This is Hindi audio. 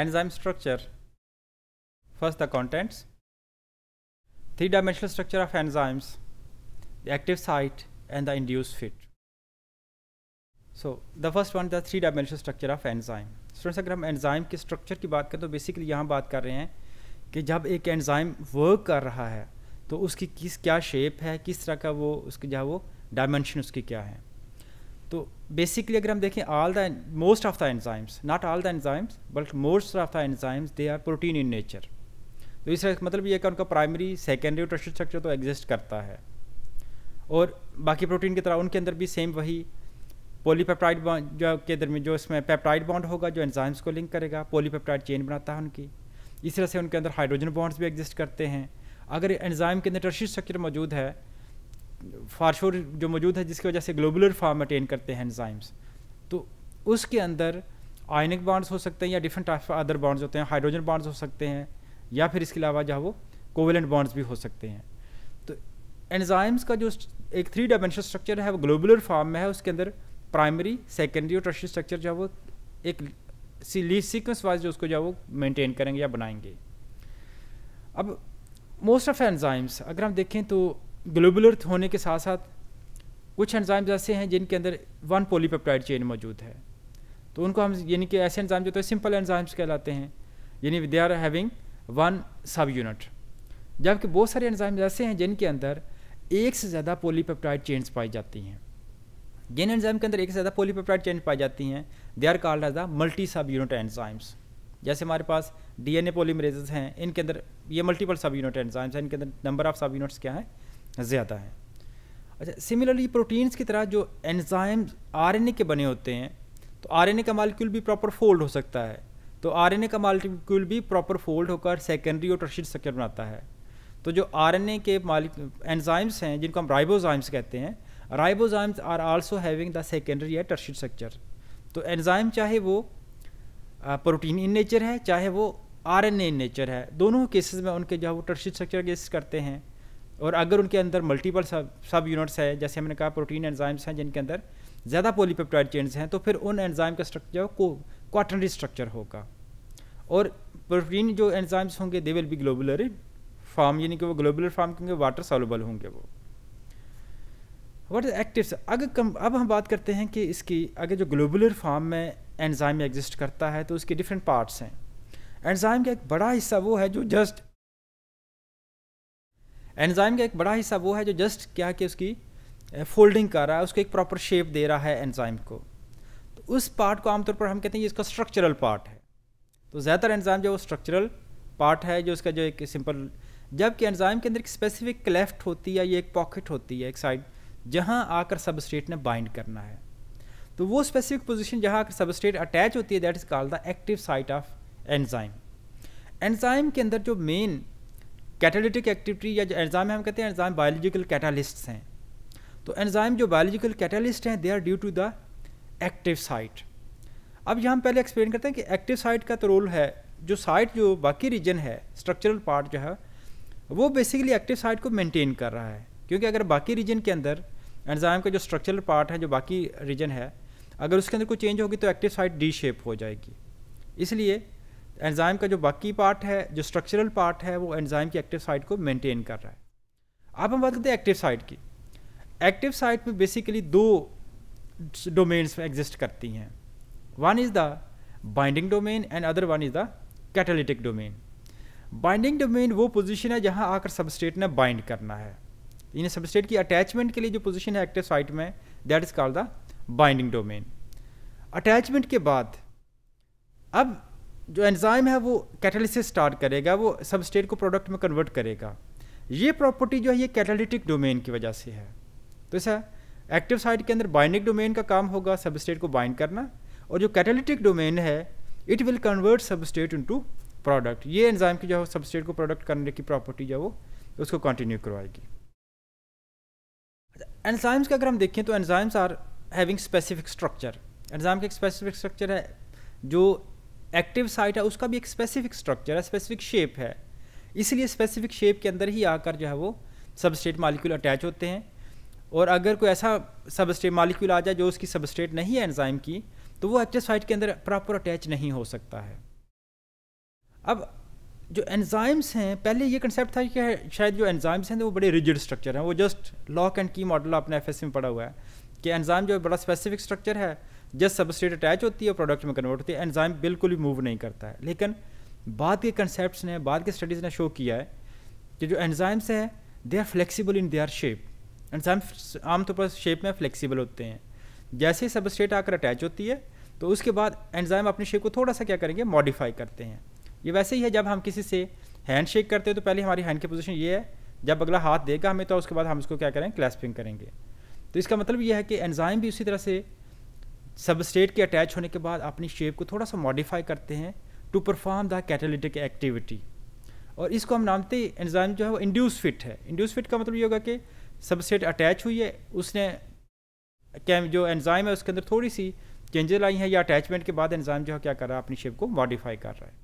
enzyme structure first the contents three dimensional structure of enzymes the active site and the induced fit so the first one the three dimensional structure of enzyme students agar hum enzyme ki structure ki baat kare to basically yahan baat kar rahe hain ki jab ek enzyme work kar raha hai to uski kis kya shape hai kis tarah ka wo उसकी jo wo वो डायमेंशन उसकी क्या है तो बेसिकली अगर हम देखें all the most of the enzymes not all the enzymes बल्कि most of the enzymes they are protein in nature तो इसका मतलब ये कि उनका प्राइमरी सेकेंडरी ट्रस्ट स्ट्रक्चर तो एग्जिस्ट करता है और बाकी प्रोटीन की तरह उनके अंदर भी सेम वही पोलीपेप्टाइड बॉन्ड जो के में जो इसमें पेप्टाइड बॉन्ड होगा जो एंजाइम्स को लिंक करेगा पोलीपेप्टाइड चेन बनाता है उनकी इस तरह से उनके अंदर हाइड्रोजन बॉन्ड्स भी एग्जिस्ट करते हैं अगर एंजाइम के अंदर टर्शी स्ट्रक्चर मौजूद है फारशोर जो मौजूद है जिसकी वजह से ग्लोबुलर फार्म अटेन करते हैं एनजाइम्स तो उसके अंदर आयनिक बॉन्ड्स हो सकते हैं या different type of other bonds होते हैं हाइड्रोजन बॉन्ड्स हो सकते हैं या फिर इसके अलावा जो वो कोवेलेंट बॉन्ड्स भी हो सकते हैं तो एनजाइम्स का जो एक थ्री डायमेंशनल स्ट्रक्चर है वो ग्लोबुलर फार्म में है उसके अंदर प्राइमरी सेकेंडरी और ट्रशरी स्ट्रक्चर जो है वो एक सी सीक्वेंस वाइज जो उसको जो वो मेनटेन करेंगे या बनाएंगे अब मोस्ट ऑफ एनजाइम्स अगर हम देखें तो ग्लोबुलर होने के साथ साथ कुछ एंजाइम्स ऐसे हैं जिनके अंदर वन पोलीपेप्टाइड चेन मौजूद है तो उनको हम यानी कि ऐसे एंजाम होते हैं सिंपल एंजाइम्स कहलाते हैं यानी they are having one subunit जबकि बहुत सारे एंजाइम्स ऐसे हैं जिनके अंदर एक से ज़्यादा पोलीपेप्टाइड चेन्स पाई जाती हैं जिन एंजाइम के अंदर एक से ज़्यादा पोलीपेप्टाइड चेन पाई जाती हैं they are called as the multi subunit enzymes जैसे हमारे पास ए पॉलीमरेजेस हैं इनके अंदर ये मल्टीपल सब यूनिट एंजाइम्स हैं इनके अंदर नंबर ऑफ सब यूनिट्स क्या हैं ज़्यादा है अच्छा सिमिलरली प्रोटीन्स की तरह जो एंजाइम आर के बने होते हैं तो आर का मालिक्यूल भी प्रॉपर फोल्ड हो सकता है तो आर का मालिक्यूल भी प्रॉपर फोल्ड होकर सेकेंडरी और टर्शरी स्ट्रक्चर बनाता है तो जो आर के मालिक एंजाइम्स हैं जिनको हम राइबोजाइम्स कहते हैं ribozymes are also having the secondary या टर्शरी स्ट्रक्चर तो एंजाइम चाहे वो प्रोटीन इन नेचर है चाहे वो आर इन नेचर है दोनों केसेस में उनके जो है वो टर्शरी स्ट्रक्चर केस करते हैं और अगर उनके अंदर मल्टीपल सब सब यूनिट्स हैं जैसे हमने कहा प्रोटीन एंजाइम्स हैं जिनके अंदर ज़्यादा पोलीपेप्टाइड चेन्स हैं तो फिर उन एंजाइम का स्ट्रक्चर को क्वाटनरी स्ट्रक्चर होगा और प्रोटीन जो एंजाइम्स होंगे they will be globular form यानी कि वो ग्लोबुलर फॉर्म क्योंकि वाटर सॉलुबल होंगे वो वट इज एक्टिव अगर कम अब हम बात करते हैं कि इसकी अगर जो ग्लोबुलर फॉर्म में एंजाइम एग्जिस्ट करता है तो उसके डिफरेंट पार्ट्स हैं एंजाइम का एक बड़ा हिस्सा वो है जो जस्ट एनजाइम का एक बड़ा हिस्सा वो है जो जस्ट क्या कि उसकी फोल्डिंग कर रहा है उसको एक प्रॉपर शेप दे रहा है एनजाइम को तो उस पार्ट को आमतौर पर हम कहते हैं ये इसका स्ट्रक्चरल पार्ट है तो ज़्यादातर एंजाइम जो वो स्ट्रक्चरल पार्ट है जो इसका जो एक सिंपल जबकि एंजाइम के अंदर एक स्पेसिफिक क्लेफ्ट होती है या एक पॉकेट होती है एक साइड जहाँ आकर सबस्ट्रेट ने बाइंड करना है तो वो स्पेसिफिक पोजिशन जहाँ आकर सबस्ट्रेट अटैच होती है that is called the active site of enzyme enzyme के अंदर जो मेन कैटालिटिक एक्टिविटी या जो एंजाइम हम कहते हैं एंजाइम बायोलॉजिकल कैटालिस्ट हैं तो एंजाइम जो बायोलॉजिकल कैटालिस्ट हैं they are due to the active site अब यहाँ हम पहले एक्सप्लेन करते हैं कि एक्टिव साइट का तो रोल है जो साइट जो बाकी रीजन है स्ट्रक्चरल पार्ट जो है वो बेसिकली एक्टिव साइट को मेंटेन कर रहा है क्योंकि अगर बाकी रीजन के अंदर एंजाइम का जो स्ट्रक्चरल पार्ट है जो बाकी रीजन है अगर उसके अंदर कोई चेंज होगी तो एक्टिव साइट डी शेप हो जाएगी इसलिए एंजाइम का जो बाकी पार्ट है जो स्ट्रक्चरल पार्ट है वो एंजाइम की एक्टिव साइट को मेंटेन कर रहा है अब हम बात करते हैं एक्टिव साइट की एक्टिव साइट में बेसिकली दो डोमेन्स एग्जिस्ट करती हैं one is the binding domain and other one is the catalytic domain binding domain वो पोजिशन है जहाँ आकर सबस्टेट ने बाइंड करना है इन सबस्टेट की अटैचमेंट के लिए जो पोजिशन है एक्टिव साइट में that is called the binding domain attachment के बाद अब जो एंजाइम है वो कैटलिस स्टार्ट करेगा वो सबस्टेट को प्रोडक्ट में कन्वर्ट करेगा ये प्रॉपर्टी जो है ये कैटालिटिक डोमेन की वजह से है तो ऐसा एक्टिव साइड के अंदर बाइंडिंग डोमेन का काम होगा सबस्टेट को बाइंड करना और जो कैटालिटिक डोमेन है it will convert substrate in product ये एंजाइम की जो है स्टेट को प्रोडक्ट करने की प्रॉपर्टी जो है वो उसको कंटिन्यू करवाएगी एंजाइम्स का अगर हम देखें तो enzymes are having specific structure enzyme का एक स्पेसिफिक स्ट्रक्चर है जो एक्टिव साइट है उसका भी एक स्पेसिफिक स्ट्रक्चर है स्पेसिफिक शेप है इसलिए स्पेसिफिक शेप के अंदर ही आकर जो है वो सबस्टेट मालिक्यूल अटैच होते हैं और अगर कोई ऐसा सबस्टेट मालिक्यूल आ जाए जो उसकी सबस्टेट नहीं है एंजाइम की तो वो एक्टिव साइट के अंदर प्रॉपर अटैच नहीं हो सकता है अब जो एंजाइम्स हैं पहले ये कंसेप्ट था कि शायद जो एंजाइम्स हैं वो बड़े रिजिड स्ट्रक्चर हैं वो just lock and key model आपने एफ में पढ़ा हुआ है कि एंजाइम जो बड़ा स्पेसिफिक स्ट्रक्चर है जब सबस्टेट अटैच होती है प्रोडक्ट में कन्वर्ट होती है एंजाइम बिल्कुल भी मूव नहीं करता है लेकिन बाद के कंसेप्ट ने बाद के स्टडीज़ ने शो किया है कि जो एनजाइम्स है they are flexible in their shape enzyme आमतौर पर शेप में फ्लैक्सीबल होते हैं जैसे सबस्टेट आकर अटैच होती है तो उसके बाद एनजाइम अपने शेप को थोड़ा सा क्या करेंगे मॉडिफाई करते हैं ये वैसे ही है जब हम किसी से हैंड शेक करते हैं तो पहले हमारी हैंड की पोजीशन ये है जब अगला हाथ देगा हमें तो उसके बाद हम उसको क्या करें क्लैस्पिंग करेंगे तो इसका मतलब यह है कि एनजाइम भी उसी तरह से सबस्टेट के अटैच होने के बाद अपनी शेप को थोड़ा सा मॉडिफाई करते हैं to perform the catalytic activity और इसको हम नामते एंजाइम जो है वो इंड्यूस फिट है इंड्यूस फिट का मतलब ये होगा कि सबस्टेट अटैच हुई है उसने कैम जो एंजाइम है उसके अंदर थोड़ी सी चेंजेस लाई हैं या अटैचमेंट के बाद एंजाइम जो है क्या कर रहा है अपनी शेप को मॉडिफाई कर रहा है